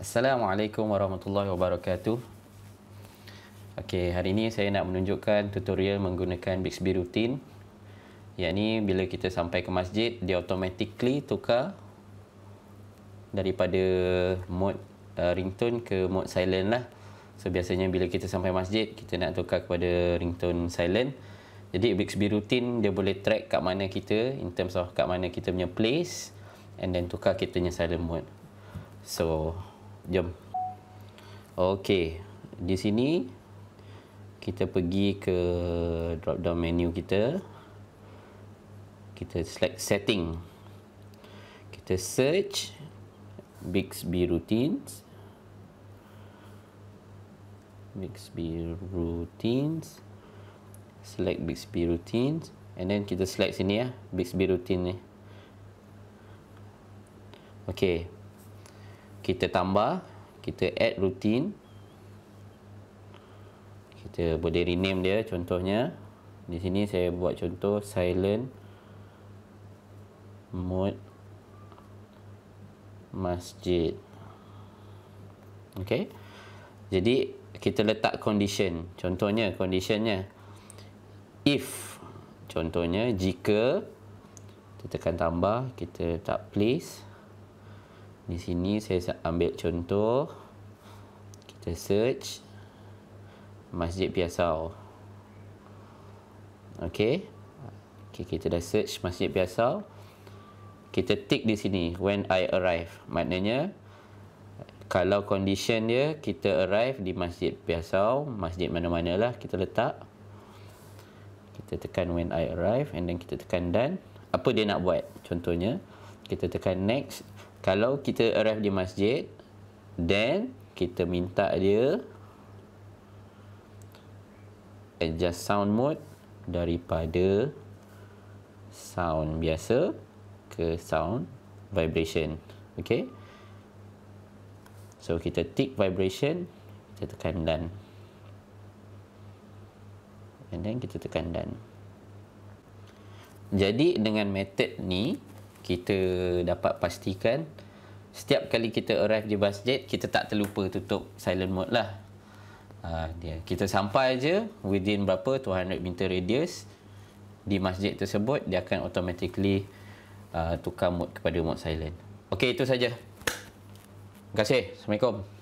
Assalamualaikum warahmatullahi wabarakatuh. Okey, hari ini saya nak menunjukkan tutorial menggunakan Bixby Routine. ni bila kita sampai ke masjid, dia automatically tukar daripada mode uh, ringtone ke mode silent lah. So biasanya bila kita sampai masjid, kita nak tukar kepada ringtone silent. Jadi Bixby Routine dia boleh track kat mana kita in terms of kat mana kita punya place and then tukar kita punya silent mode. So, jom. Okey, di sini kita pergi ke drop down menu kita. Kita select setting. Kita search Bixby routines. Bixby routines. Select Bixby routines and then kita select sini ya, Bixby routine ni. Okey kita tambah kita add rutin kita boleh rename dia contohnya di sini saya buat contoh silent mode masjid ok jadi kita letak condition contohnya conditionnya if contohnya jika kita akan tambah kita tak please. Di sini saya ambil contoh kita search Masjid Piasau. Okey. Okay kita dah search Masjid Piasau. Kita tick di sini when I arrive. Maknanya kalau condition dia kita arrive di Masjid Piasau, masjid mana mana lah kita letak. Kita tekan when I arrive and then kita tekan done. Apa dia nak buat? Contohnya kita tekan next kalau kita arrive di masjid then kita minta dia adjust sound mode daripada sound biasa ke sound vibration okay? so kita tick vibration kita tekan dan, and then kita tekan dan. jadi dengan method ni kita dapat pastikan setiap kali kita arrive di masjid kita tak terlupa tutup silent mode lah ha, dia. kita sampai aja within berapa 200 meter radius di masjid tersebut dia akan automatically uh, tukar mode kepada mode silent ok itu saja terima kasih Assalamualaikum